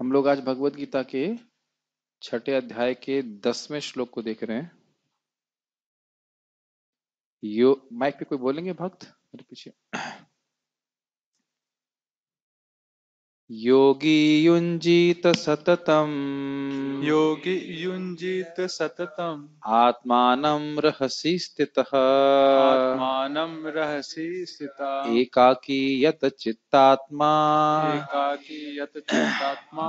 हम लोग आज भगवत गीता के छठे अध्याय के दसवें श्लोक को देख रहे हैं यो माइक पे कोई बोलेंगे भक्त मेरे पीछे योगी युञ्जीत सततम् योगी युञ्जीत सततम् आत्मानं रहसि स्थितः आत्मानं रहसि स्थिता एकाकी यत चित्तात्मा एकाकी यत चित्तात्मा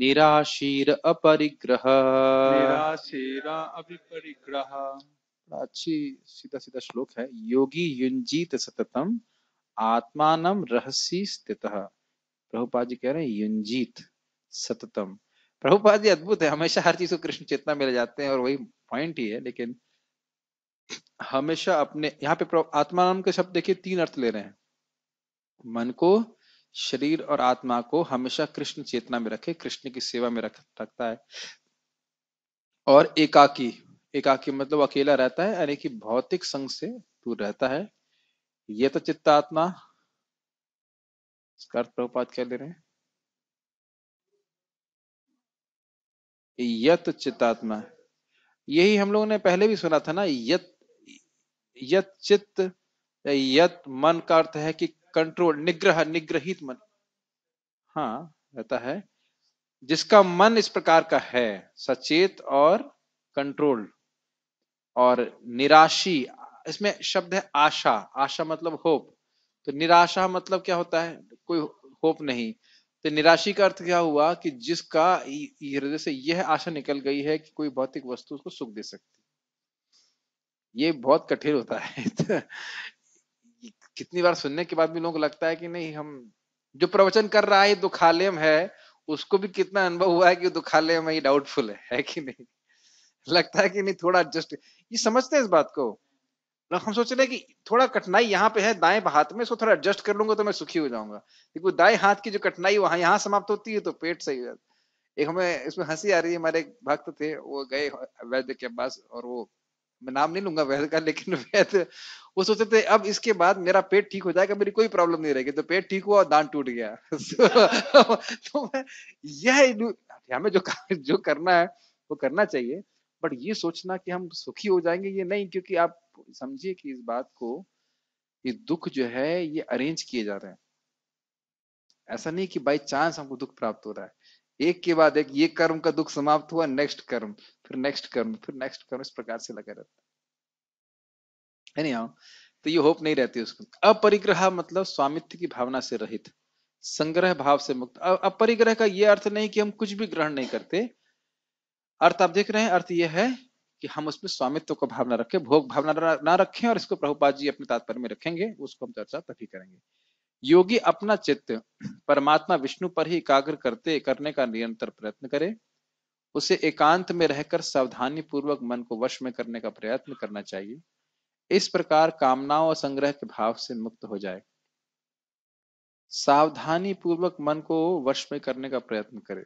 निराशीर अपरिग्रह निराशीर अपरिग्रह अच्छी सीधा सीधा श्लोक है योगी युंजीत सततम आत्मानम रहसी स्थित प्रभुपाद जी कह रहे हैं युंजीत सततम प्रभुपाद जी अद्भुत है हमेशा हर चीज को कृष्ण चेतना में ले जाते हैं और वही पॉइंट ही है लेकिन हमेशा अपने यहाँ पे आत्मा नाम के शब्द देखिए तीन अर्थ ले रहे हैं मन को शरीर और आत्मा को हमेशा कृष्ण चेतना में रखे कृष्ण की सेवा में रख रखता है और एकाकी एकाकी मतलब अकेला रहता है यानी कि भौतिक संग से दूर रहता है ये तो आत्मा इसका अर्थ प्रभुपात क्या ले रहे हैं यत चित्तात्मा यही हम लोगों ने पहले भी सुना था ना यत यत चित्त यत मन का अर्थ है कि कंट्रोल निग्रह निग्रहित मन हाँ रहता है जिसका मन इस प्रकार का है सचेत और कंट्रोल और निराशी इसमें शब्द है आशा आशा मतलब होप तो निराशा मतलब क्या होता है कोई होप नहीं तो निराशी का अर्थ क्या हुआ कि जिसका हृदय से यह आशा निकल गई है कि कोई भौतिक वस्तु उसको सुख दे सकती ये बहुत कठिन होता है तो कितनी बार सुनने के बाद भी लोगों को लगता है कि नहीं हम जो प्रवचन कर रहा है दुखालयम है उसको भी कितना अनुभव हुआ है कि दुखालयम है ये डाउटफुल है है कि नहीं लगता है कि नहीं थोड़ा एडजस्ट ये समझते हैं इस बात को हम सोच रहे हैं कि थोड़ा कठिनाई यहाँ पे है दाएं हाथ में सो थोड़ा एडजस्ट कर लूंगा तो मैं सुखी हो जाऊंगा क्योंकि दाएं हाथ की जो कठिनाई वहां यहाँ समाप्त होती है तो पेट सही हो जाता एक हमें इसमें हंसी आ रही है हमारे एक भक्त थे वो गए वैद्य के पास और वो मैं नाम नहीं लूंगा वैद्य का लेकिन वैद्य वो सोचते थे अब इसके बाद मेरा पेट ठीक हो जाएगा मेरी कोई प्रॉब्लम नहीं रहेगी तो पेट ठीक हुआ और दान टूट गया तो, तो मैं यह हमें जो जो करना है वो करना चाहिए बट ये सोचना कि हम सुखी हो जाएंगे ये नहीं क्योंकि आप समझिए कि इस बात को ये दुख जो है ये अरेंज किए जा रहे हैं ऐसा नहीं कि बाई चांस हमको दुख प्राप्त हो रहा है एक के बाद एक ये कर्म का दुख समाप्त हुआ नेक्स्ट कर्म फिर नेक्स्ट कर्म फिर नेक्स्ट कर्म इस प्रकार से लगा रहता है नहीं हाँ तो ये होप नहीं रहती उसको अपरिग्रह मतलब स्वामित्व की भावना से रहित संग्रह भाव से मुक्त अपरिग्रह का ये अर्थ नहीं कि हम कुछ भी ग्रहण नहीं करते अर्थ आप देख रहे हैं अर्थ यह है कि हम उसमें स्वामित्व को भावना रखें भोग भावना ना रखें और इसको प्रभुपाद जी अपने तात्पर्य में रखेंगे उसको हम चर्चा तभी करेंगे योगी अपना चित्त परमात्मा विष्णु पर ही एकाग्र करते करने का निरंतर प्रयत्न करे उसे एकांत में रहकर सावधानी पूर्वक मन को वश में करने का प्रयत्न करना चाहिए इस प्रकार कामनाओं और संग्रह के भाव से मुक्त हो जाए सावधानी पूर्वक मन को वश में करने का प्रयत्न करे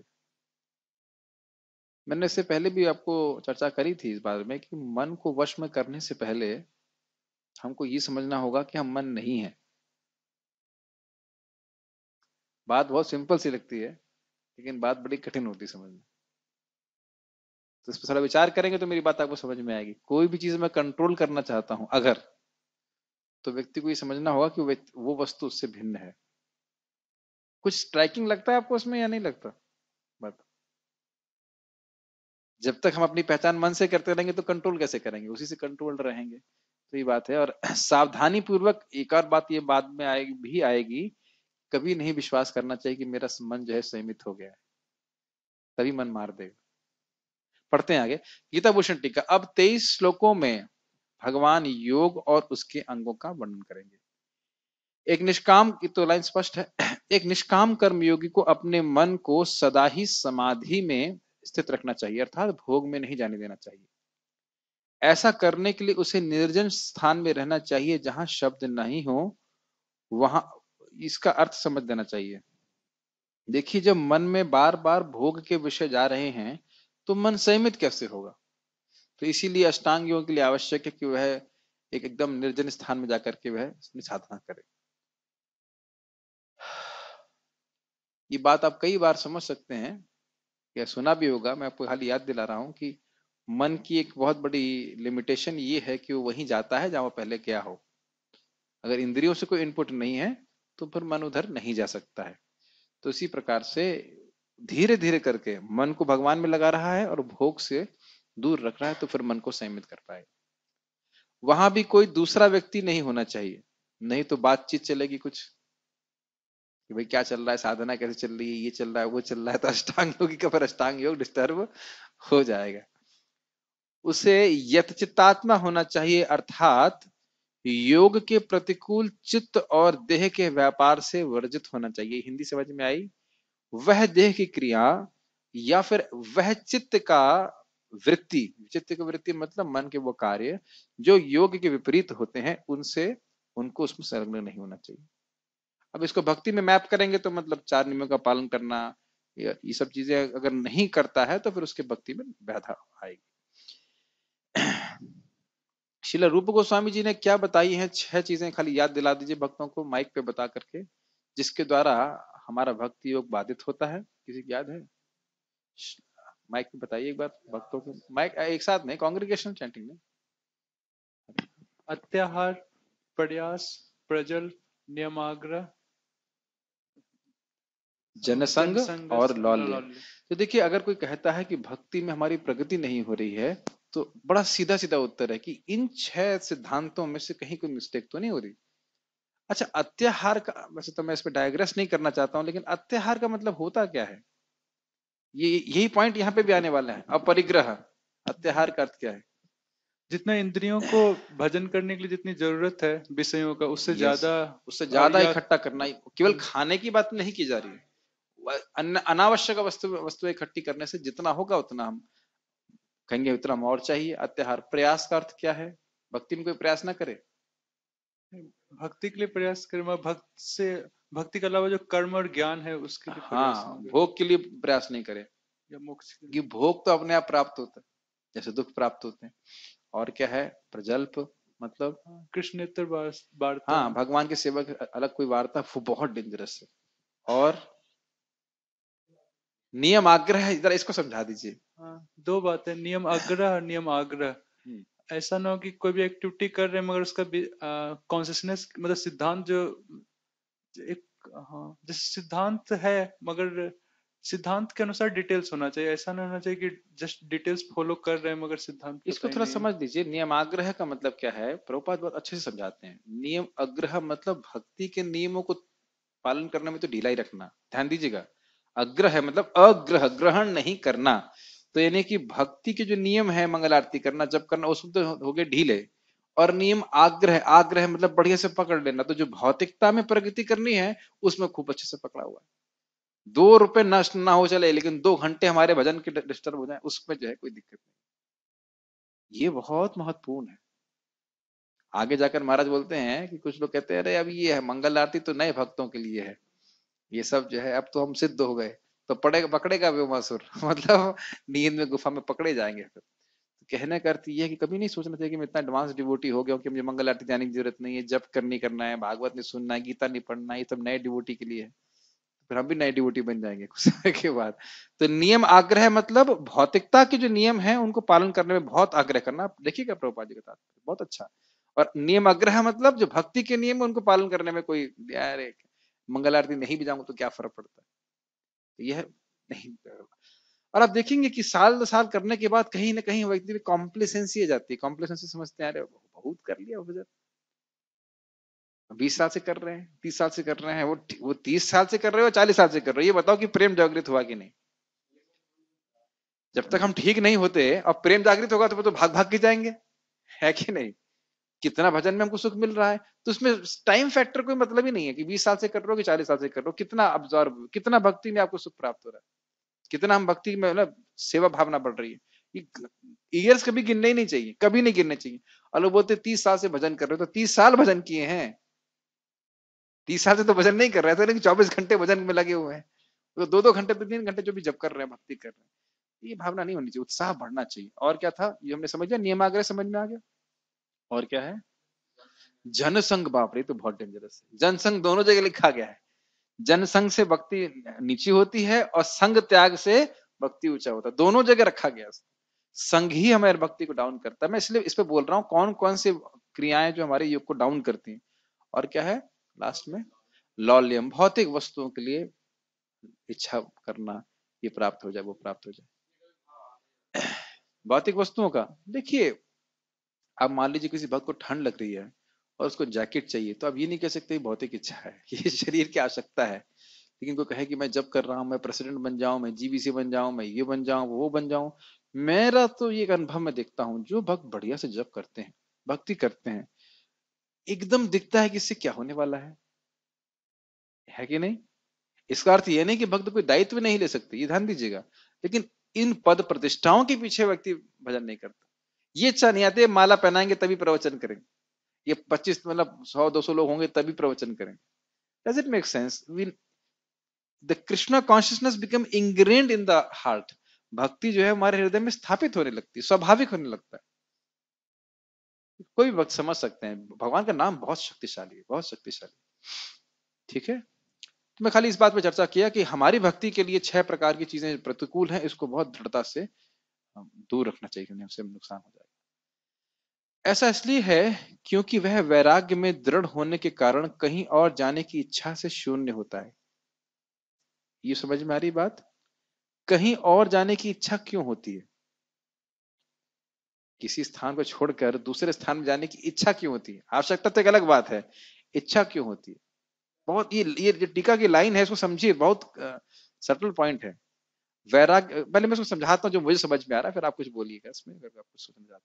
मैंने इससे पहले भी आपको चर्चा करी थी इस बारे में कि मन को वश में करने से पहले हमको ये समझना होगा कि हम मन नहीं है बात बहुत सिंपल सी लगती है लेकिन बात बड़ी कठिन होती है समझना तो इस पर थोड़ा विचार करेंगे तो मेरी बात आपको समझ में आएगी कोई भी चीज मैं कंट्रोल करना चाहता हूं अगर तो व्यक्ति को ये समझना होगा कि वो वस्तु उससे भिन्न है कुछ स्ट्राइकिंग लगता है आपको उसमें या नहीं लगता जब तक हम अपनी पहचान मन से करते रहेंगे तो कंट्रोल कैसे करेंगे उसी से कंट्रोल रहेंगे तो ये बात है और सावधानी पूर्वक एक और बात ये बाद में आए, भी आएगी कभी नहीं विश्वास करना चाहिए कि मेरा मन जो है संयमित हो गया है तभी मन मार देगा पढ़ते हैं आगे गीता भूषण टीका अब तेईस श्लोकों में भगवान योग और उसके अंगों का वर्णन करेंगे एक निष्काम की तो लाइन स्पष्ट है एक निष्काम कर्म योगी को अपने मन को सदा ही समाधि में स्थित रखना चाहिए अर्थात भोग में नहीं जाने देना चाहिए ऐसा करने के लिए उसे निर्जन स्थान में रहना चाहिए जहां शब्द नहीं हो वहां इसका अर्थ समझ देना चाहिए देखिए जब मन में बार बार भोग के विषय जा रहे हैं तो मन संयमित कैसे होगा तो इसीलिए अष्टांग योग के लिए आवश्यक है कि वह एक एकदम निर्जन स्थान में जाकर के वह अपनी साधना करे ये बात आप कई बार समझ सकते हैं या सुना भी होगा मैं आपको हाल याद दिला रहा हूँ कि मन की एक बहुत बड़ी लिमिटेशन ये है कि वो वहीं जाता है जहाँ वो पहले गया हो अगर इंद्रियों से कोई इनपुट नहीं है तो फिर मन उधर नहीं जा सकता है तो इसी प्रकार से धीरे धीरे करके मन को भगवान में लगा रहा है और भोग से दूर रख रहा है तो फिर मन को संयमित कर पाए वहां भी कोई दूसरा व्यक्ति नहीं होना चाहिए नहीं तो बातचीत चलेगी कुछ कि भाई क्या चल रहा है साधना कैसे चल रही है ये चल रहा है वो चल रहा है तो अष्टांग योगी का फिर अष्टांग योग डिस्टर्ब हो जाएगा उसे यथचित्तात्मा होना चाहिए अर्थात योग के प्रतिकूल चित्त और देह के व्यापार से वर्जित होना चाहिए हिंदी समझ में आई वह देह की क्रिया या फिर वह चित्त का वृत्ति चित्त की वृत्ति मतलब मन के वो कार्य जो योग के विपरीत होते हैं उनसे उनको उसमें संलग्न नहीं होना चाहिए अब इसको भक्ति में मैप करेंगे तो मतलब चार नियमों का पालन करना ये सब चीजें अगर नहीं करता है तो फिर उसके भक्ति में बाधा आएगी शिला रूप गोस्वामी जी ने क्या बताई है छह चीजें खाली याद दिला दीजिए भक्तों को माइक पे बता करके जिसके द्वारा हमारा भक्ति योग बाधित होता है किसी की याद है माइक पे बताइए एक बार भक्तों को माइक एक साथ में कांग्रेगेशन चैंटिंग में अत्याहार प्रयास प्रजल नियमाग्रह जनसंग और लौल्य तो देखिए अगर कोई कहता है कि भक्ति में हमारी प्रगति नहीं हो रही है तो बड़ा सीधा सीधा उत्तर है कि इन छह सिद्धांतों में से कहीं कोई मिस्टेक तो नहीं हो रही अच्छा अत्याहार का वैसे तो मैं इसमें डायग्रेस नहीं करना चाहता हूं लेकिन अत्याहार का मतलब होता क्या है ये यही पॉइंट यहाँ पे भी आने वाला है अपरिग्रह अत्याहार का अर्थ क्या है जितना इंद्रियों को भजन करने के लिए जितनी जरूरत है विषयों का उससे ज्यादा उससे ज्यादा इकट्ठा करना केवल हम्म। खाने की बात नहीं की जा रही है अनावश्यक वस्तु वस्तु इकट्ठी करने से जितना होगा उतना हम कहेंगे उतना हम और चाहिए अत्याहार प्रयास का अर्थ क्या है भक्ति में कोई प्रयास ना करे भक्ति के लिए प्रयास करें भक्त से भक्ति के अलावा जो कर्म और ज्ञान है उसके लिए हाँ भोग के लिए प्रयास नहीं करे या मोक्ष के लिए भोग तो अपने आप प्राप्त होता है जैसे दुख प्राप्त होते हैं और क्या है प्रजल्प मतलब हाँ, कृष्ण वार्ता हाँ भगवान के सेवक अलग कोई वार्ता बहुत डेंजरस है और नियम आग्रह इधर इसको समझा दीजिए हाँ, दो बात है नियम आग्रह और नियम आग्रह हम्म। ऐसा ना हो कि कोई भी एक्टिविटी कर रहे हैं मगर उसका कॉन्सियसनेस मतलब सिद्धांत जो एक हाँ जैसे सिद्धांत है मगर सिद्धांत के अनुसार डिटेल्स होना चाहिए ऐसा नहीं होना चाहिए कि जस्ट डिटेल्स फॉलो कर रहे हैं मगर सिद्धांत इसको थोड़ा समझ लीजिए आग्रह का मतलब क्या है प्रभुपाद बहुत अच्छे से समझाते हैं नियम अग्रह मतलब भक्ति के नियमों को पालन करने में तो ढिलाई रखना ध्यान दीजिएगा अग्रह मतलब अग्रह ग्रहण नहीं करना तो यानी कि भक्ति के जो नियम है मंगल आरती करना जब करना वो तो हो गए ढीले और नियम आग्रह आग्रह मतलब बढ़िया से पकड़ लेना तो जो भौतिकता में प्रगति करनी है उसमें खूब अच्छे से पकड़ा हुआ है दो रुपए नष्ट ना हो चले लेकिन दो घंटे हमारे भजन के डिस्टर्ब हो जाए उसमें जो है कोई दिक्कत नहीं ये बहुत महत्वपूर्ण है आगे जाकर महाराज बोलते हैं कि कुछ लोग कहते हैं अरे अब ये है मंगल आरती तो नए भक्तों के लिए है ये सब जो है अब तो हम सिद्ध हो गए तो पड़ेगा पकड़ेगा मसुर मतलब नींद में गुफा में पकड़े जाएंगे फिर तो कहने करती है कि कभी नहीं सोचना चाहिए कि मैं इतना एडवांस डिवोटी हो गया हूँ कि मुझे मंगल आरती जाने की जरूरत नहीं है जब करनी करना है भागवत नहीं सुनना है गीता नहीं पढ़ना है ये सब नए डिवोटी के लिए है फिर हम भी नए डिवोटी बन जाएंगे कुछ समय के बाद तो नियम आग्रह मतलब भौतिकता के जो नियम है उनको पालन करने में बहुत आग्रह करना देखिएगा प्रभुपा जी के साथ बहुत अच्छा और नियम आग्रह मतलब जो भक्ति के नियम है उनको पालन करने में कोई अरे मंगल आरती नहीं भी जाऊंगा तो क्या फर्क पड़ता है तो यह नहीं और आप देखेंगे कि साल दो साल करने के बाद कहीं ना कहीं व्यक्ति में कॉम्प्लेसेंसी आ जाती है कॉम्प्लेसेंसी समझते हैं अरे बहुत कर लिया बजट बीस साल से कर रहे हैं तीस साल से कर रहे हैं वो वो तीस साल से कर रहे हो चालीस साल से कर रहे हो ये बताओ कि प्रेम जागृत हुआ कि नहीं जब तक हम ठीक नहीं होते और प्रेम जागृत होगा तो वो तो भाग भाग के जाएंगे है कि नहीं कितना भजन में हमको सुख मिल रहा है तो उसमें टाइम फैक्टर कोई मतलब ही नहीं है कि बीस साल से कर रहे हो कि चालीस साल से कर रहे हो कितना ऑब्जॉर्व कितना भक्ति में आपको सुख प्राप्त हो रहा है कितना हम भक्ति में मतलब सेवा भावना बढ़ रही है ईयर्स कभी गिनने ही नहीं चाहिए कभी नहीं गिनने चाहिए और लोग बोलते तीस साल से भजन कर रहे हो तो तीस साल भजन किए हैं तीस साल से तो भजन नहीं कर रहे थे लेकिन चौबीस घंटे भजन में लगे हुए हैं तो दो दो घंटे तो तीन घंटे जो भी जब कर रहे हैं भक्ति कर रहे हैं ये भावना नहीं होनी चाहिए उत्साह बढ़ना चाहिए और क्या था ये हमने समझ लिया नियमाग्रह समझ में आ गया और क्या है जनसंघ बापरे तो बहुत डेंजरस है जनसंघ दोनों जगह लिखा गया है जनसंघ से भक्ति नीची होती है और संघ त्याग से भक्ति ऊंचा होता है दोनों जगह रखा गया है संघ ही हमारे भक्ति को डाउन करता है मैं इसलिए इस पर बोल रहा हूँ कौन कौन सी क्रियाएं जो हमारे युग को डाउन करती हैं और क्या है लास्ट में लौल्यम भौतिक वस्तुओं के लिए इच्छा करना ये प्राप्त हो जाए वो प्राप्त हो जाए भौतिक वस्तुओं का देखिए अब मान लीजिए किसी भक्त को ठंड लग रही है और उसको जैकेट चाहिए तो आप ये नहीं कह सकते भौतिक इच्छा है ये शरीर की आवश्यकता है लेकिन कोई कहे कि मैं जब कर रहा हूँ मैं प्रेसिडेंट बन जाऊं मैं जीबीसी बन जाऊं मैं ये बन जाऊं वो बन जाऊं मेरा तो ये अनुभव मैं देखता हूँ जो भक्त बढ़िया से जब करते हैं भक्ति करते हैं एकदम दिखता है कि इससे क्या होने वाला है है कि नहीं इसका अर्थ यह नहीं कि भक्त कोई दायित्व नहीं ले सकते ये ध्यान दीजिएगा लेकिन इन पद प्रतिष्ठाओं के पीछे व्यक्ति भजन नहीं करता ये इच्छा नहीं आती माला पहनाएंगे तभी प्रवचन करेंगे ये 25 मतलब 100 200 लोग होंगे तभी प्रवचन करेंगे does it make sense we the Krishna consciousness become ingrained in the heart भक्ति जो है हमारे हृदय में स्थापित होने लगती है स्वाभाविक होने लगता है कोई भी भक्त समझ सकते हैं भगवान का नाम बहुत शक्तिशाली है बहुत शक्तिशाली ठीक है तो मैं खाली इस बात पर चर्चा किया कि हमारी भक्ति के लिए छह प्रकार की चीजें प्रतिकूल हैं इसको बहुत दृढ़ता से दूर रखना चाहिए क्योंकि हमसे नुकसान हो जाएगा ऐसा इसलिए है क्योंकि वह वैराग्य में दृढ़ होने के कारण कहीं और जाने की इच्छा से शून्य होता है ये समझ में आ रही बात कहीं और जाने की इच्छा क्यों होती है किसी स्थान को छोड़कर दूसरे स्थान में जाने की इच्छा क्यों होती है आवश्यकता तो एक अलग बात है इच्छा क्यों होती है बहुत ये ये टीका की लाइन है इसको समझिए बहुत सटल पॉइंट है वैराग्य पहले मैं उसको समझाता हूँ जो मुझे समझ में आ रहा है फिर आप कुछ बोलिएगा इसमें फिर आप कुछ समझाते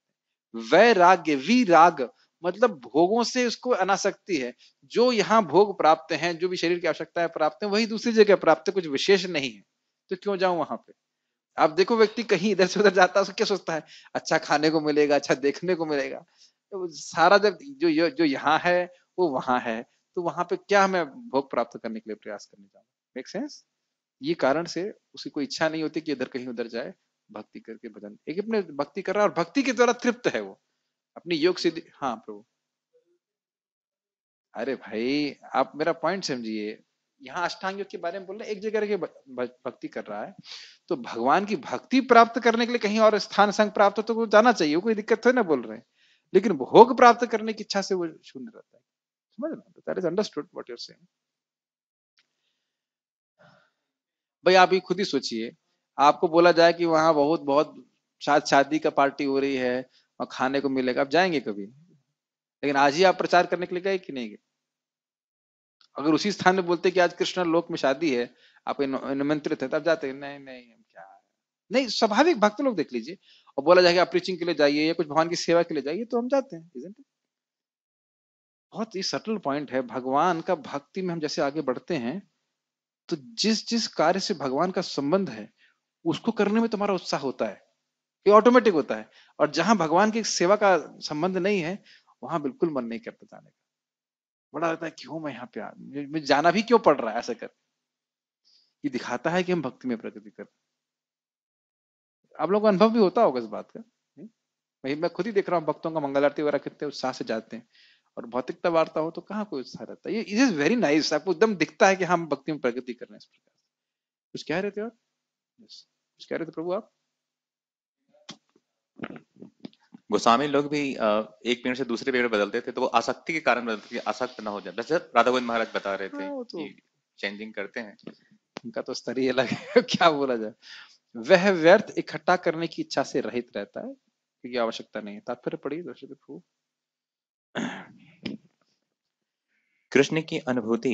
हैं वैराग्य विराग मतलब भोगों से उसको अनासक्ति है जो यहाँ भोग प्राप्त हैं जो भी शरीर की आवश्यकता है प्राप्त है वही दूसरी जगह प्राप्त है कुछ विशेष नहीं है तो क्यों जाऊं वहां पे आप देखो व्यक्ति कहीं इधर से उधर जाता है क्या सोचता है अच्छा खाने को मिलेगा अच्छा देखने को मिलेगा तो सारा जब जो जो यहाँ है वो वहां है तो वहां पे क्या मैं भोग प्राप्त करने के लिए प्रयास करने जाऊंगा मेक सेंस ये कारण से उसकी कोई इच्छा नहीं होती कि इधर कहीं उधर जाए भक्ति करके भजन एक अपने भक्ति कर रहा है और भक्ति के द्वारा तृप्त है वो अपनी योग सिद्धि हाँ प्रभु अरे भाई आप मेरा पॉइंट समझिए यहाँ अष्टांग योग के बारे में बोल रहे एक जगह के भक्ति कर रहा है तो भगवान की भक्ति प्राप्त करने के लिए कहीं और स्थान संग प्राप्त हो तो वो जाना चाहिए वो कोई दिक्कत तो ना बोल रहे हैं लेकिन भोग प्राप्त करने की इच्छा से वो शून्य रहता है समझ रहे हैं भाई आप ही खुद ही सोचिए आपको बोला जाए कि वहाँ बहुत बहुत शायद शादी का पार्टी हो रही है और खाने को मिलेगा आप जाएंगे कभी लेकिन आज ही आप प्रचार करने के लिए गए कि नहीं गए अगर उसी स्थान में बोलते कि आज कृष्ण लोक में शादी है आप निमंत्रित है तब जाते हैं नहीं नहीं हम क्या नहीं स्वाभाविक भक्त तो लोग देख लीजिए और बोला कि आप प्रीचिंग के लिए जाइए या कुछ भगवान की सेवा के लिए जाइए तो हम जाते हैं बहुत ही सटल पॉइंट है भगवान का भक्ति में हम जैसे आगे बढ़ते हैं तो जिस जिस कार्य से भगवान का संबंध है उसको करने में तुम्हारा उत्साह होता है ये ऑटोमेटिक होता है और जहां भगवान की सेवा का संबंध नहीं है वहां बिल्कुल मन नहीं करता जाने का बड़ा लगता है क्यों मैं यहाँ पे आ मुझे जाना भी क्यों पड़ रहा है ऐसा कर ये दिखाता है कि हम भक्ति में प्रगति कर आप लोगों को अनुभव भी होता होगा इस बात का मैं खुद ही देख रहा हूँ भक्तों का मंगल आरती वगैरह कितने उत्साह से जाते हैं और भौतिकता वार्ता हो तो कहाँ कोई उत्साह रहता है इट इज वेरी नाइस आपको एकदम दिखता है कि हाँ, हम भक्ति में प्रगति कर रहे हैं इस प्रकार कुछ कह रहे थे और कुछ कह रहे थे प्रभु आप गोस्वामी लोग भी एक पेड़ से दूसरे पेड़ बदलते थे तो वो आसक्ति के कारण बदलते थे आसक्त ना हो जाए जैसे राधा गोविंद महाराज बता रहे थे हाँ, तो, कि चेंजिंग करते हैं उनका तो स्तर ही अलग है क्या बोला जाए वह व्यर्थ इकट्ठा करने की इच्छा से रहित रहता है क्योंकि आवश्यकता नहीं है तात्पर्य पड़ी दर्शक प्रभु कृष्ण की अनुभूति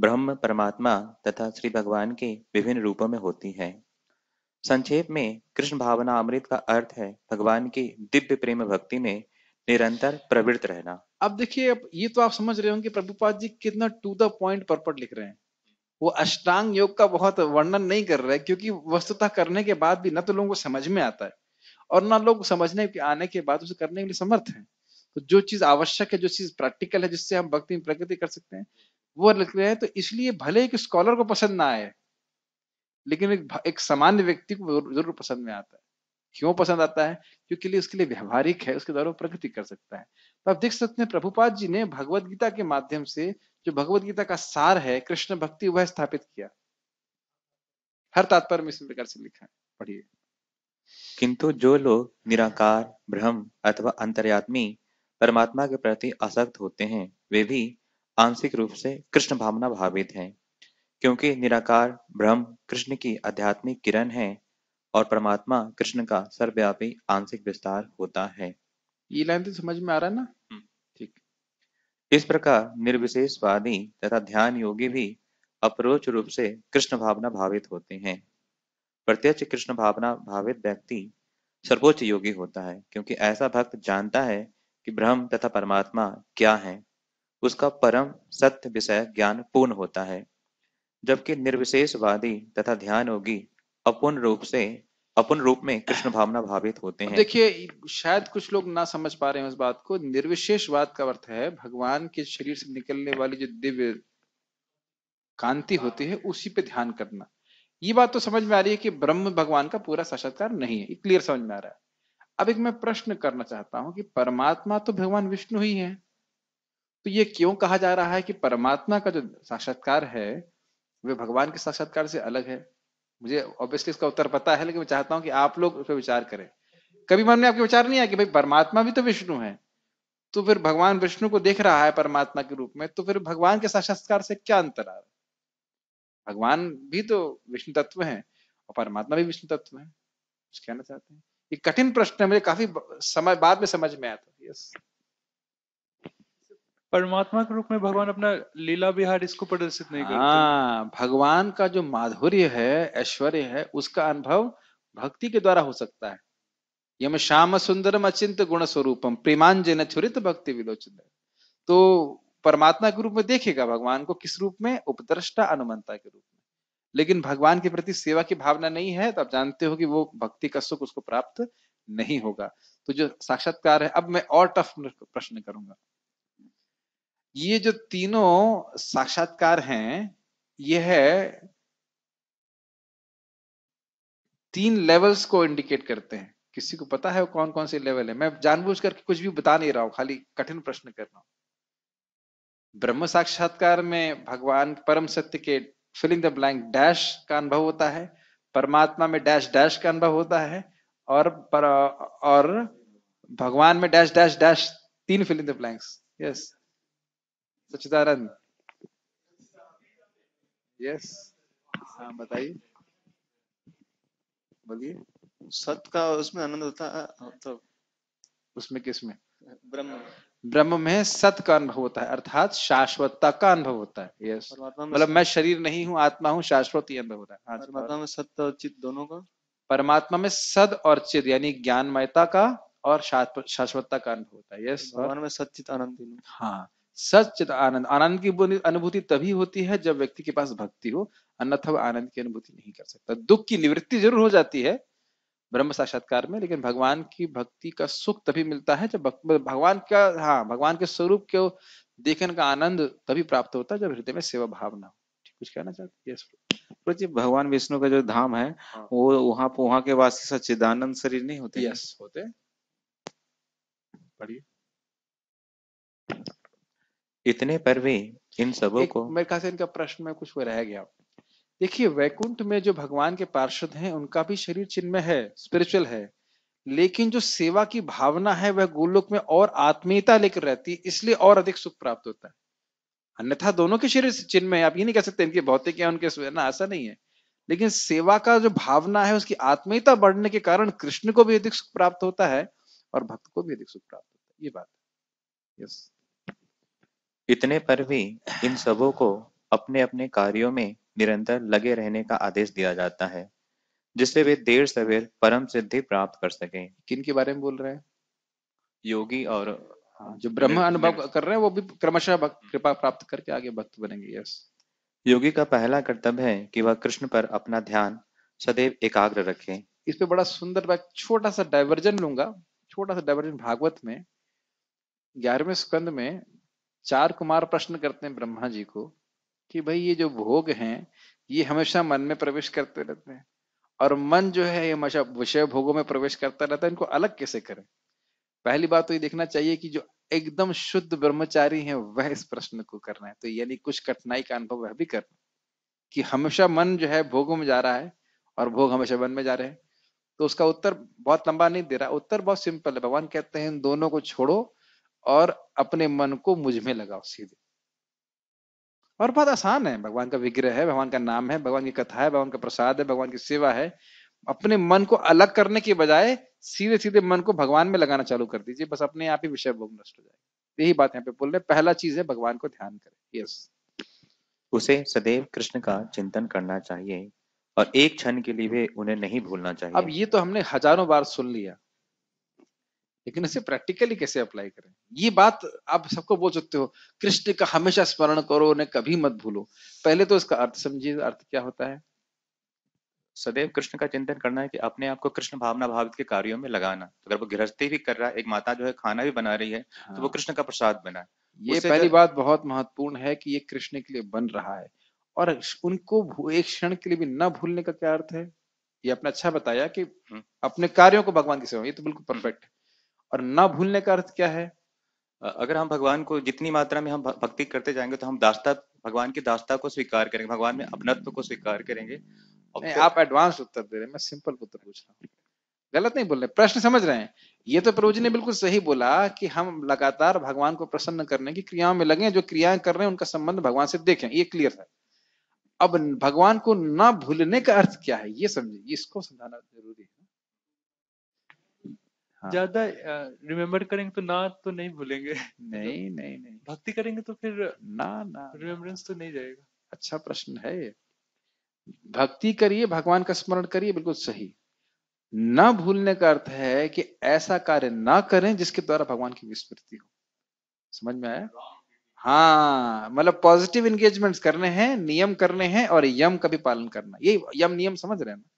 ब्रह्म परमात्मा तथा श्री भगवान के विभिन्न रूपों में होती है संक्षेप में कृष्ण भावना अमृत का अर्थ है भगवान की दिव्य प्रेम भक्ति में निरंतर प्रवृत्त रहना अब देखिए अब ये तो आप समझ रहे होंगे प्रभुपाद जी कितना टू द पॉइंट परपट लिख रहे हैं वो अष्टांग योग का बहुत वर्णन नहीं कर रहे क्योंकि वस्तुतः करने के बाद भी न तो लोगों को समझ में आता है और ना लोग समझने के आने के बाद उसे करने के लिए समर्थ है तो जो चीज आवश्यक है जो चीज प्रैक्टिकल है जिससे हम भक्ति में प्रगति कर सकते हैं वो लिख रहे हैं तो इसलिए भले एक स्कॉलर को पसंद ना आए लेकिन एक, एक सामान्य व्यक्ति को जरूर पसंद में आता है क्यों पसंद आता है क्योंकि लिए उसके लिए व्यवहारिक है उसके द्वारा प्रगति कर सकता है तो आप देख सकते हैं प्रभुपाद जी ने भगवत गीता के माध्यम से जो भगवत गीता का सार है कृष्ण भक्ति वह स्थापित किया हर तात्पर्य में इस प्रकार से लिखा है पढ़िए किंतु जो लोग निराकार ब्रह्म अथवा अंतर्यात्मी परमात्मा के प्रति आसक्त होते हैं वे भी आंशिक रूप से कृष्ण भावना भावित हैं क्योंकि निराकार ब्रह्म कृष्ण की आध्यात्मिक किरण है और परमात्मा कृष्ण का सर्वव्यापी आंशिक विस्तार होता है ये लाइन तो समझ में आ रहा है ना हम्म। ठीक इस प्रकार निर्विशेषवादी तथा ध्यान योगी भी अप्रोच रूप से कृष्ण भावना भावित होते हैं प्रत्यक्ष कृष्ण भावना भावित व्यक्ति सर्वोच्च योगी होता है क्योंकि ऐसा भक्त जानता है कि ब्रह्म तथा परमात्मा क्या है उसका परम सत्य विषय ज्ञान पूर्ण होता है जबकि निर्विशेषवादी तथा ध्यान होगी अपूर्ण रूप से अपूर्ण रूप में कृष्ण भावना भावित होते हैं देखिए शायद कुछ लोग ना समझ पा रहे हैं उस बात को निर्विशेषवाद का अर्थ है भगवान के शरीर से निकलने वाली जो दिव्य कांति होती है उसी पे ध्यान करना ये बात तो समझ में आ रही है कि ब्रह्म भगवान का पूरा साक्षात्कार नहीं है क्लियर समझ में आ रहा है अब एक मैं प्रश्न करना चाहता हूं कि परमात्मा तो भगवान विष्णु ही है तो ये क्यों कहा जा रहा है कि परमात्मा का जो साक्षात्कार है वे भगवान के साक्षात्कार से अलग है मुझे ऑब्वियसली इसका उत्तर पता है लेकिन मैं चाहता हूं कि आप लोग उस पर विचार करें कभी मन में आपके विचार नहीं आया कि भाई परमात्मा भी तो विष्णु है तो फिर भगवान विष्णु को देख रहा है परमात्मा के रूप में तो फिर भगवान के साक्षात्कार से क्या अंतर आ रहा है भगवान भी तो विष्णु तत्व है और परमात्मा भी विष्णु तत्व है कुछ कहना चाहते हैं ये कठिन प्रश्न है मुझे काफी समय बाद में समझ में आया था यस परमात्मा के रूप में भगवान अपना लीला विहार इसको प्रदर्शित नहीं करते हाँ भगवान का जो माधुर्य है ऐश्वर्य है उसका अनुभव भक्ति के द्वारा हो सकता है यम श्याम सुंदरम अचिंत गुण स्वरूपम प्रेमांजन छुरित भक्ति विलोचन तो परमात्मा के रूप में देखेगा भगवान को किस रूप में उपद्रष्टा अनुमंता के रूप में लेकिन भगवान के प्रति सेवा की भावना नहीं है तो आप जानते हो कि वो भक्ति का सुख उसको प्राप्त नहीं होगा तो जो साक्षात्कार है अब मैं और टफ प्रश्न करूंगा ये जो तीनों साक्षात्कार हैं ये है तीन लेवल्स को इंडिकेट करते हैं किसी को पता है वो कौन कौन से लेवल है मैं जानबूझ करके कुछ भी बता नहीं रहा हूं खाली कठिन प्रश्न कर रहा हूं ब्रह्म साक्षात्कार में भगवान परम सत्य के फिलिंग द ब्लैंक डैश का अनुभव होता है परमात्मा में डैश डैश का अनुभव होता है और पर, और भगवान में डैश डैश डैश तीन filling the blanks yes sachchidananda yes हाँ बताइए बोलिए सत का उसमें आनंद होता है तो उसमें किसमें ब्रह्म ब्रह्म में सत का अनुभव होता है अर्थात शाश्वतता का अनुभव होता है यस मतलब मैं शरीर नहीं हूँ आत्मा हूँ शाश्वत ही अनुभव होता है हाँ परमात्मा में सत और चित दोनों का परमात्मा में सद और चित यानी ज्ञानमयता का और शाश्वतता का अनुभव होता है यस भगवान में सचित आनंद हाँ सचित आनंद आनंद की अनुभूति तभी होती है जब व्यक्ति के पास भक्ति हो अन्यथा आनंद की अनुभूति नहीं कर सकता दुख की निवृत्ति जरूर हो जाती है ब्रह्म साक्षात्कार में लेकिन भगवान की भक्ति का सुख तभी मिलता है जब भगवान का हाँ भगवान के स्वरूप को देखने का आनंद तभी प्राप्त होता है जब हृदय में सेवा भावना हो कुछ कहना चाहते यस जी भगवान विष्णु का जो धाम है हाँ। वो वहाँ वहाँ के वासी सच्चिदानंद शरीर नहीं होते यस होते पढ़िए इतने पर भी इन सबों को मेरे खास इनका प्रश्न में कुछ रह गया देखिए वैकुंठ में जो भगवान के पार्षद हैं उनका भी शरीर चिन्ह में है स्पिरिचुअल है लेकिन जो सेवा की भावना है वह गोलोक में और आत्मीयता लेकर रहती है इसलिए और अधिक सुख प्राप्त होता है अन्यथा दोनों के शरीर चिन्ह में आप ये नहीं कह सकते इनके भौतिक है उनके ना ऐसा नहीं है लेकिन सेवा का जो भावना है उसकी आत्मीयता बढ़ने के कारण कृष्ण को भी अधिक सुख प्राप्त होता है और भक्त को भी अधिक सुख प्राप्त होता है ये बात है यस इतने पर भी इन सबों को अपने अपने कार्यों में निरंतर लगे रहने का आदेश दिया जाता है जिससे वे देर सवेर परम सिद्धि प्राप्त कर सके किन के बारे में बोल रहे हैं योगी और हाँ, जो ब्रह्म अनुभव कर रहे हैं वो भी क्रमशः हाँ। कृपा प्राप्त करके आगे भक्त बनेंगे यस योगी का पहला कर्तव्य है कि वह कृष्ण पर अपना ध्यान सदैव एकाग्र रखे इस पे बड़ा सुंदर मैं छोटा सा डाइवर्जन लूंगा छोटा सा डायवर्जन भागवत में ग्यारहवें स्कंद में चार कुमार प्रश्न करते हैं ब्रह्मा जी को कि भाई ये जो भोग हैं ये हमेशा मन में प्रवेश करते रहते हैं और मन जो है ये हमेशा विषय भोगों में प्रवेश करता रहता है इनको अलग कैसे करें पहली बात तो ये देखना चाहिए कि जो एकदम शुद्ध ब्रह्मचारी हैं वह इस प्रश्न को करना है तो यानी कुछ कठिनाई का अनुभव वह भी करना कि हमेशा मन जो है भोगों में जा रहा है और भोग हमेशा मन में जा रहे हैं तो उसका उत्तर बहुत लंबा नहीं दे रहा उत्तर बहुत सिंपल है भगवान कहते हैं इन दोनों को छोड़ो और अपने मन को मुझ में लगाओ सीधे और बहुत आसान है भगवान का विग्रह है भगवान का नाम है भगवान की कथा है भगवान का प्रसाद है भगवान की सेवा है अपने मन को अलग करने के बजाय सीधे सीधे मन को भगवान में लगाना चालू कर दीजिए बस अपने आप ही विषय भोग नष्ट हो जाएगा यही बात यहाँ पे बोल रहे पहला चीज है भगवान को ध्यान करें यस उसे सदैव कृष्ण का चिंतन करना चाहिए और एक क्षण के लिए भी उन्हें नहीं भूलना चाहिए अब ये तो हमने हजारों बार सुन लिया लेकिन इसे प्रैक्टिकली कैसे अप्लाई करें ये बात आप सबको बोल सकते हो कृष्ण का हमेशा स्मरण करो उन्हें कभी मत भूलो पहले तो इसका अर्थ समझिए अर्थ क्या होता है सदैव कृष्ण का चिंतन करना है कि अपने आप को कृष्ण भावना भावित के कार्यों में लगाना तो अगर वो गृहस्थी भी कर रहा है एक माता जो है खाना भी बना रही है हाँ। तो वो हाँ। कृष्ण का प्रसाद बना ये पहली जर... बात बहुत महत्वपूर्ण है कि ये कृष्ण के लिए बन रहा है और उनको एक क्षण के लिए भी ना भूलने का क्या अर्थ है ये अपने अच्छा बताया कि हम्म। अपने कार्यों को भगवान की सेवा ये तो बिल्कुल परफेक्ट हम्म। और ना भूलने का अर्थ क्या है अगर हम भगवान को जितनी मात्रा में हम भक्ति करते जाएंगे तो हम दास्ता भगवान की दास्ता को स्वीकार करेंगे भगवान में अपनत्व को स्वीकार करेंगे नहीं, आप एडवांस उत्तर दे रहे हैं मैं सिंपल उत्तर पूछ रहा हूँ गलत नहीं बोल रहे प्रश्न समझ रहे हैं ये तो प्रभु जी ने बिल्कुल सही बोला कि हम लगातार भगवान को प्रसन्न करने की क्रियाओं में लगे जो क्रियाएं कर रहे हैं उनका संबंध भगवान से देखें ये क्लियर है अब भगवान को ना भूलने का अर्थ क्या है ये समझिए इसको समझाना जरूरी है हाँ। ज्यादा रिमेम्बर करेंगे तो ना तो नहीं भूलेंगे नहीं नहीं नहीं भक्ति करेंगे तो फिर ना ना रिमेम्बरेंस तो नहीं जाएगा अच्छा प्रश्न है भक्ति करिए भगवान का स्मरण करिए बिल्कुल सही ना भूलने का अर्थ है कि ऐसा कार्य ना करें जिसके द्वारा भगवान की विस्मृति हो समझ में आया हाँ मतलब पॉजिटिव एंगेजमेंट्स करने हैं नियम करने हैं और यम का भी पालन करना ये यम नियम समझ रहे हैं ना